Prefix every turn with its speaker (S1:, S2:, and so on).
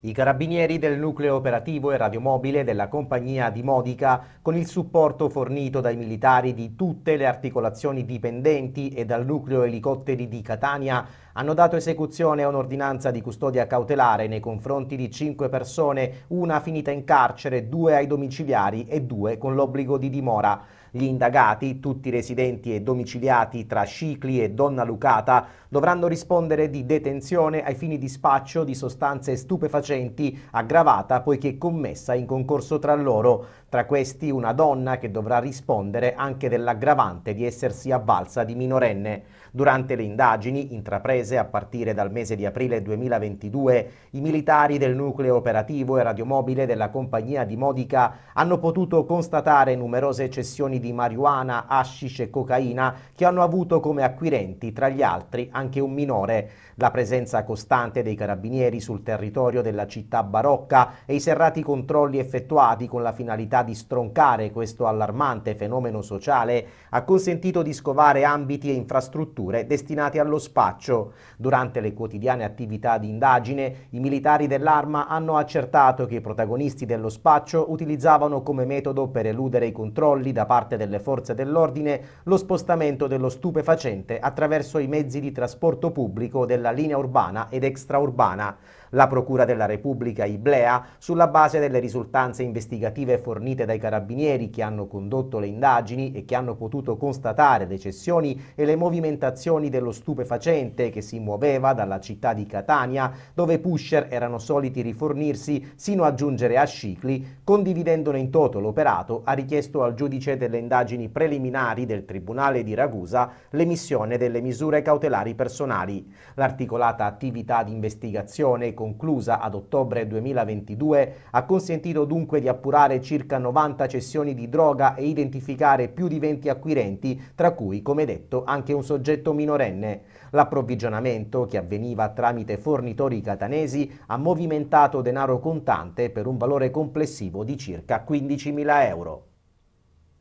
S1: I carabinieri del nucleo operativo e radiomobile della compagnia di Modica, con il supporto fornito dai militari di tutte le articolazioni dipendenti e dal nucleo elicotteri di Catania, hanno dato esecuzione a un'ordinanza di custodia cautelare nei confronti di cinque persone, una finita in carcere, due ai domiciliari e due con l'obbligo di dimora. Gli indagati, tutti residenti e domiciliati tra Scicli e Donna Lucata, dovranno rispondere di detenzione ai fini di spaccio di sostanze stupefacenti aggravata poiché commessa in concorso tra loro. Tra questi una donna che dovrà rispondere anche dell'aggravante di essersi avvalsa di minorenne. Durante le indagini intraprese a partire dal mese di aprile 2022, i militari del nucleo operativo e radiomobile della compagnia di Modica hanno potuto constatare numerose cessioni kg di marijuana, hashish e cocaina che hanno avuto come acquirenti, tra gli altri, anche un minore. La presenza costante dei carabinieri sul territorio della città barocca e i serrati controlli effettuati con la finalità di stroncare questo allarmante fenomeno sociale ha consentito di scovare ambiti e infrastrutture destinati allo spaccio. Durante le quotidiane attività di indagine, i militari dell'arma hanno accertato che i protagonisti dello spaccio utilizzavano come metodo per eludere i controlli da parte parte delle forze dell'ordine lo spostamento dello stupefacente attraverso i mezzi di trasporto pubblico della linea urbana ed extraurbana. La Procura della Repubblica Iblea, sulla base delle risultanze investigative fornite dai carabinieri che hanno condotto le indagini e che hanno potuto constatare le cessioni e le movimentazioni dello stupefacente che si muoveva dalla città di Catania, dove pusher erano soliti rifornirsi sino a giungere a Scicli, condividendone in toto l'operato, ha richiesto al giudice delle indagini preliminari del Tribunale di Ragusa l'emissione delle misure cautelari personali. L'articolata attività di investigazione conclusa ad ottobre 2022, ha consentito dunque di appurare circa 90 cessioni di droga e identificare più di 20 acquirenti, tra cui, come detto, anche un soggetto minorenne. L'approvvigionamento, che avveniva tramite fornitori catanesi, ha movimentato denaro contante per un valore complessivo di circa 15.000 euro.